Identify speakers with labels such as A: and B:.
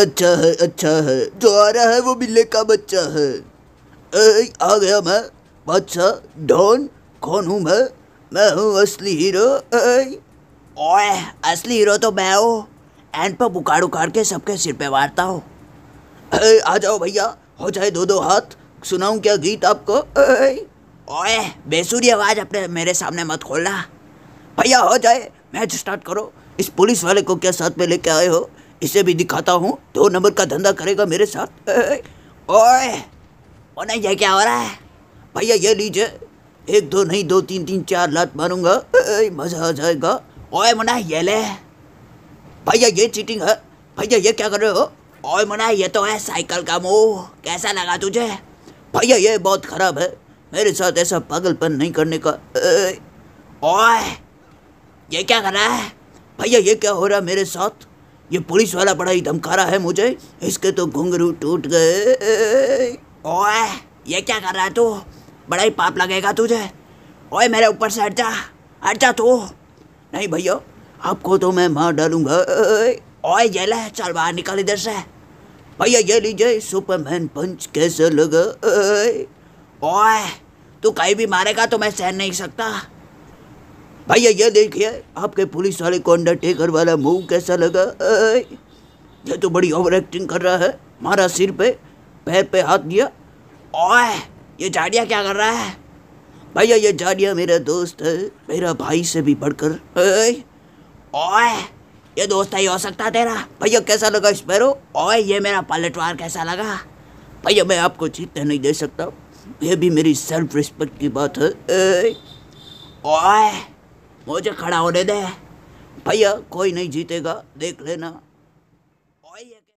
A: अच्छा है अच्छा है जो आ रहा है वो बिल्ले का बच्चा है ए, आ गया मैं बादशाह डॉन कौन हूँ मैं मैं हूँ असली हीरो ओए असली हीरो तो मैं हूँ एंड पर बुकाड़ उखाड़ के सबके सिर पे वारता हूँ आ जाओ भैया हो जाए दो दो हाथ सुनाऊँ क्या गीत आपको ए, ओए बेसुरी आवाज़ अपने मेरे सामने मत खोलना भैया हो जाए मैच स्टार्ट करो इस पुलिस वाले को क्या साथ में लेके आए हो इसे भी दिखाता हूँ दो तो नंबर का धंधा करेगा मेरे साथ ओए ओने ये क्या हो रहा है भैया ये लीजिए एक दो नहीं दो तीन तीन चार लात मारूंगा मज़ा आ जाएगा ओए मना ये ले भैया ये चीटिंग है भैया ये क्या कर रहे हो ओए मना ये तो है साइकिल का मुँह कैसा लगा तुझे भैया ये बहुत ख़राब है मेरे साथ ऐसा पागलपन नहीं करने का ओए ये क्या कर रहा है भैया ये क्या हो रहा है मेरे साथ ये पुलिस वाला बड़ा ही धमका रहा है मुझे इसके तो घुंघरू टूट गए ओए ये क्या कर रहा है तू बड़ा ही पाप लगेगा तुझे ओए मेरे ऊपर से हट जा हट जा तू नहीं भैया आपको तो मैं मार डालूंगा ओए ये ले चल बाहर निकल इधर से भैया ये लीजिए सुपरमैन पंच कैसे लगा ओए तू कहीं भी मारेगा तो मैं सहन नहीं सकता भैया ये देखिए आपके पुलिस वाले को अंडरटेकर वाला मूव कैसा लगा ये तो बड़ी ओवर एक्टिंग कर रहा है मारा सिर पे पैर पे हाथ दिया ओए ये जाडिया क्या कर रहा है भैया ये जाडिया मेरा दोस्त है मेरा भाई से भी बढ़कर ओए ये दोस्त ही हो सकता तेरा भैया कैसा लगा स्पैरो ओए ये मेरा पलटवार कैसा लगा भैया मैं आपको जीतने नहीं दे सकता यह भी मेरी सेल्फ रिस्पेक्ट की बात है ओए मुझे खड़ा होने दे भैया कोई नहीं जीतेगा देख लेना